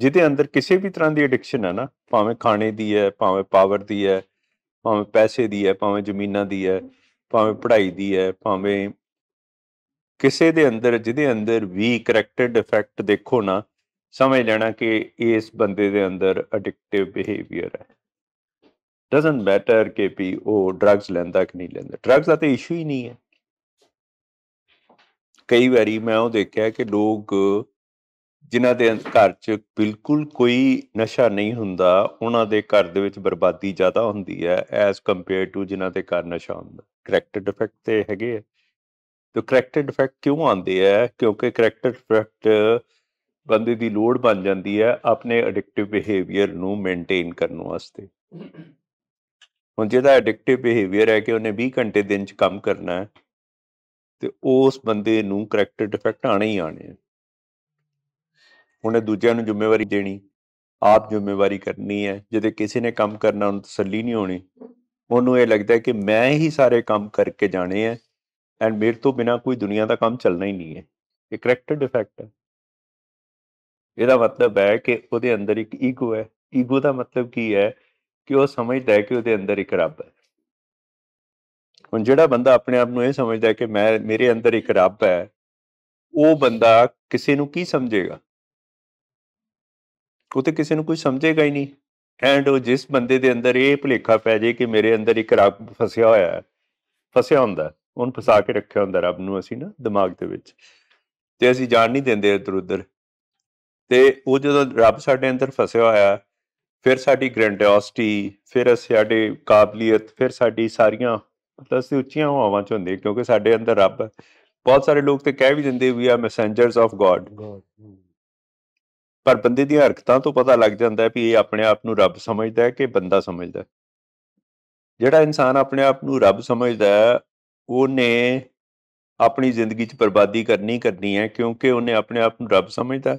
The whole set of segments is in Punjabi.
ਜਿਹਦੇ ਅੰਦਰ ਕਿਸੇ ਵੀ ਤਰ੍ਹਾਂ ਦੀ ਐਡਿਕਸ਼ਨ ਹੈ ਨਾ ਭਾਵੇਂ ਖਾਣੇ ਦੀ ਹੈ ਭਾਵੇਂ ਪਾਵਰ ਦੀ ਹੈ ਭਾਵੇਂ ਪੈਸੇ ਦੀ ਹੈ ਭਾਵੇਂ ਜ਼ਮੀਨਾਂ ਦੀ ਹੈ ਭਾਵੇਂ ਪੜ੍ਹਾਈ ਦੀ ਹੈ ਭਾਵੇਂ ਕਿਸੇ ਦੇ ਅੰਦਰ ਜਿਹਦੇ ਅੰਦਰ ਵੀ ਕਰੈਕਟਡ ਇਫੈਕਟ ਦੇਖੋ ਨਾ ਸਮਝ ਲੈਣਾ ਕਿ ਇਸ ਬੰਦੇ ਦੇ ਅੰਦਰ ਐਡਿਕਟਿਵ ਬਿਹੇਵੀਅਰ ਹੈ ਡਸਨਟ ਮੈਟਰ ਕਿ ਪੀ ਉਹ ਡਰੱਗਸ ਲੈਂਦਾ ਕਿ ਨਹੀਂ ਲੈਂਦਾ ਡਰੱਗਸ ਦਾ ਤਾਂ ਇਸ਼ੂ ਹੀ ਨਹੀਂ ਹੈ ਕਈ ਵਾਰੀ ਮੈਂ ਉਹ ਦੇਖਿਆ ਕਿ ਲੋਕ ਜਿਨ੍ਹਾਂ ਦੇ ਘਰ 'ਚ ਬਿਲਕੁਲ ਕੋਈ ਨਸ਼ਾ ਨਹੀਂ ਹੁੰਦਾ ਉਹਨਾਂ ਦੇ ਘਰ ਦੇ ਵਿੱਚ ਬਰਬਾਦੀ ਜ਼ਿਆਦਾ ਹੁੰਦੀ ਹੈ ਐਸ ਕੰਪੇਅਰ ਟੂ ਜਿਨ੍ਹਾਂ ਦੇ ਘਰ ਨਸ਼ਾ ਹੁੰਦਾ ਕਰੈਕਟਰ ਡਿਫੈਕਟ ਤੇ ਹੈਗੇ ਆ ਤੇ ਕਰੈਕਟਰ ਡਿਫੈਕਟ ਕਿਉਂ ਆਉਂਦੇ ਆ ਕਿਉਂਕਿ ਕਰੈਕਟਰ ਡਿਫੈਕਟ ਬੰਦੇ ਦੀ ਲੋੜ ਬਣ ਜਾਂਦੀ ਹੈ ਆਪਣੇ ਐਡਿਕਟਿਵ ਬਿਹੇਵੀਅਰ ਨੂੰ ਮੇਨਟੇਨ ਕਰਨ ਵਾਸਤੇ ਹੁਣ ਜਿਹਦਾ ਐਡਿਕਟਿਵ ਬਿਹੇਵੀਅਰ ਹੈ ਕਿ ਉਹਨੇ 20 ਘੰਟੇ ਦਿਨ 'ਚ ਕੰਮ ਕਰਨਾ ਹੈ ਤੇ ਉਸ ਬੰਦੇ ਨੂੰ ਕਰੈਕਟਰ ਡਿਫੈਕਟ ਆਣੇ ਹੀ ਆਣੇ ਆ ਉਹਨੇ ਦੂਜਿਆਂ ਨੂੰ ਜ਼ਿੰਮੇਵਾਰੀ ਦੇਣੀ ਆਪ ਜ਼ਿੰਮੇਵਾਰੀ ਕਰਨੀ ਹੈ ਜਦੇ ਕਿਸੇ ਨੇ ਕੰਮ ਕਰਨਾ ਉਹਨੂੰ ਤਸੱਲੀ ਨਹੀਂ ਹੋਣੀ ਉਹਨੂੰ ਇਹ ਲੱਗਦਾ ਕਿ ਮੈਂ ਹੀ ਸਾਰੇ ਕੰਮ ਕਰਕੇ ਜਾਣੇ ਆ ਐਂਡ ਮੇਰੇ ਤੋਂ ਬਿਨਾ ਕੋਈ ਦੁਨੀਆ ਦਾ ਕੰਮ ਚੱਲਣਾ ਹੀ ਨਹੀਂ ਹੈ ਇਹ ਕਰੈਕਟਰ ਡਿਫੈਕਟ ਹੈ ਇਹਦਾ ਮਤਲਬ ਹੈ ਕਿ ਉਹਦੇ ਅੰਦਰ ਇੱਕ ਈਗੋ ਹੈ ਈਗੋ ਦਾ ਮਤਲਬ ਕੀ ਹੈ ਕਿ ਉਹ ਸਮਝਦਾ ਹੈ ਕਿ ਉਹਦੇ ਅੰਦਰ ਇੱਕ ਰੱਬ ਹੈ ਹੁਣ ਜਿਹੜਾ ਬੰਦਾ ਆਪਣੇ ਆਪ ਨੂੰ ਇਹ ਸਮਝਦਾ ਹੈ ਕਿ ਮੈਂ ਮੇਰੇ ਅੰਦਰ ਇੱਕ ਰੱਬ ਹੈ ਉਹ ਬੰਦਾ ਕਿਸੇ ਨੂੰ ਕੀ ਸਮਝੇਗਾ ਉਹ ਤੇ ਕਿਸੇ ਨੂੰ ਕੋਈ ਸਮਝੇਗਾ ਹੀ ਨਹੀਂ ਐਂਡ ਉਹ ਜਿਸ ਬੰਦੇ ਦੇ ਅੰਦਰ ਇਹ ਭੁਲੇਖਾ ਪੈ ਜੇ ਕਿ ਮੇਰੇ ਅੰਦਰ ਇੱਕ ਰੱਬ ਫਸਿਆ ਹੋਇਆ ਹੈ ਫਸਿਆ ਹੁੰਦਾ ਉਹਨੂੰ ਫਸਾ ਕੇ ਰੱਖਿਆ ਹੁੰਦਾ ਰੱਬ ਨੂੰ ਅਸੀਂ ਨਾ ਦਿਮਾਗ ਦੇ ਵਿੱਚ ਤੇ ਅਸੀਂ ਜਾਣ ਨਹੀਂ ਦਿੰਦੇ ਇਧਰ ਉਧਰ ਤੇ ਉਹ ਜਦੋਂ ਰੱਬ ਸਾਡੇ ਅੰਦਰ ਫਸਿਆ ਹੋਇਆ ਫਿਰ ਸਾਡੀ ਗ੍ਰੈਂਡਿਓਸਿਟੀ ਫਿਰ ਸਾਡੇ ਕਾਬਲੀਅਤ ਫਿਰ ਸਾਡੀ ਸਾਰੀਆਂ ਮਤਲਬ ਅਸੀਂ ਉੱਚੀਆਂ ਹਵਾਵਾਂ 'ਚ ਹੁੰਦੇ ਕਿਉਂਕਿ ਸਾਡੇ ਅੰਦਰ ਰੱਬ ਹੈ ਬਹੁਤ ਸਾਰੇ ਲੋਕ ਤੇ ਕਹਿ ਵੀ ਦਿੰਦੇ ਵੀ ਆ ਮੈਸੇਂਜਰਸ ਆਫ ਗੋਡ ਪਰ ਬੰਦੇ ਦੀਆਂ ਹਰਕਤਾਂ ਤੋਂ ਪਤਾ ਲੱਗ ਜਾਂਦਾ ਹੈ ਵੀ ਇਹ ਆਪਣੇ ਆਪ ਨੂੰ ਰੱਬ ਸਮਝਦਾ ਹੈ ਕਿ ਬੰਦਾ ਸਮਝਦਾ ਹੈ ਜਿਹੜਾ ਇਨਸਾਨ ਆਪਣੇ ਆਪ ਨੂੰ ਰੱਬ ਸਮਝਦਾ ਹੈ ਉਹਨੇ ਆਪਣੀ ਜ਼ਿੰਦਗੀ 'ਚ ਬਰਬਾਦੀ ਕਰਨੀ ਕਰਨੀ ਹੈ ਕਿਉਂਕਿ ਉਹਨੇ ਆਪਣੇ ਆਪ ਨੂੰ ਰੱਬ ਸਮਝਦਾ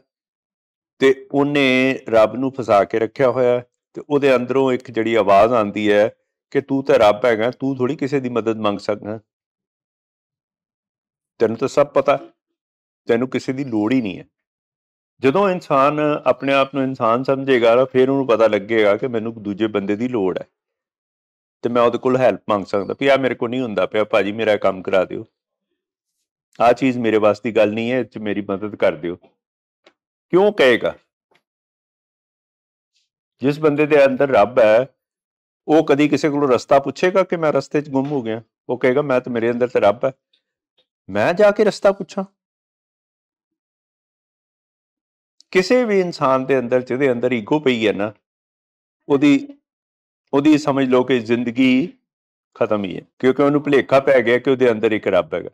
ਤੇ ਉਹਨੇ ਰੱਬ ਨੂੰ ਫਸਾ ਕੇ ਰੱਖਿਆ ਹੋਇਆ ਤੇ ਉਹਦੇ ਅੰਦਰੋਂ ਇੱਕ ਜਿਹੜੀ ਆਵਾਜ਼ ਆਉਂਦੀ ਹੈ ਕਿ ਤੂੰ ਤਾਂ ਰੱਬ ਹੈਗਾ ਤੂੰ ਥੋੜੀ ਕਿਸੇ ਦੀ ਮਦਦ ਮੰਗ ਸਕਦਾ ਤੈਨੂੰ ਤਾਂ ਸਭ ਪਤਾ ਤੈਨੂੰ ਕਿਸੇ ਦੀ ਲੋੜ ਹੀ ਨਹੀਂ ਹੈ ਜਦੋਂ ਇਨਸਾਨ ਆਪਣੇ ਆਪ ਨੂੰ ਇਨਸਾਨ ਸਮਝੇਗਾ ਤਾਂ ਫਿਰ ਉਹਨੂੰ ਪਤਾ ਲੱਗੇਗਾ ਕਿ ਮੈਨੂੰ ਦੂਜੇ ਬੰਦੇ ਦੀ ਲੋੜ ਹੈ ਤੇ ਮੈਂ ਉਹਦੇ ਕੋਲ ਹੈਲਪ ਮੰਗ ਸਕਦਾ ਵੀ ਆ ਮੇਰੇ ਕੋਲ ਨਹੀਂ ਹੁੰਦਾ ਪਿਆ ਭਾਜੀ ਮੇਰਾ ਕੰਮ ਕਰਾ ਦਿਓ ਆ ਚੀਜ਼ ਮੇਰੇ ਵਾਸਤੇ ਗੱਲ ਨਹੀਂ ਹੈ ਤੇ ਮੇਰੀ ਮਦਦ ਕਰ ਦਿਓ ਕਿਉਂ ਕਹੇਗਾ ਜਿਸ ਬੰਦੇ ਦੇ ਅੰਦਰ ਰੱਬ ਹੈ ਉਹ ਕਦੀ ਕਿਸੇ ਕੋਲੋਂ ਰਸਤਾ ਪੁੱਛੇਗਾ ਕਿ ਮੈਂ ਰਸਤੇ 'ਚ ਗੁੰਮ ਹੋ ਗਿਆ ਉਹ ਕਹੇਗਾ ਮੈਂ ਤਾਂ ਮੇਰੇ ਅੰਦਰ ਤੇ ਰੱਬ ਹੈ ਮੈਂ ਜਾ ਕੇ ਰਸਤਾ ਪੁੱਛਾਂ ਕਿਸੇ ਵੀ ਇਨਸਾਨ ਦੇ ਅੰਦਰ ਜਿਹਦੇ ਅੰਦਰ ਈਗੋ ਪਈ ਹੈ ਨਾ ਉਹਦੀ ਉਹਦੀ ਸਮਝ ਲਓ ਕਿ ਜ਼ਿੰਦਗੀ ਖਤਮ ਹੀ ਹੈ ਕਿਉਂਕਿ ਉਹਨੂੰ ਭੁਲੇਖਾ ਪੈ ਗਿਆ ਕਿ ਉਹਦੇ ਅੰਦਰ ਇੱਕ ਰੱਬ ਹੈਗਾ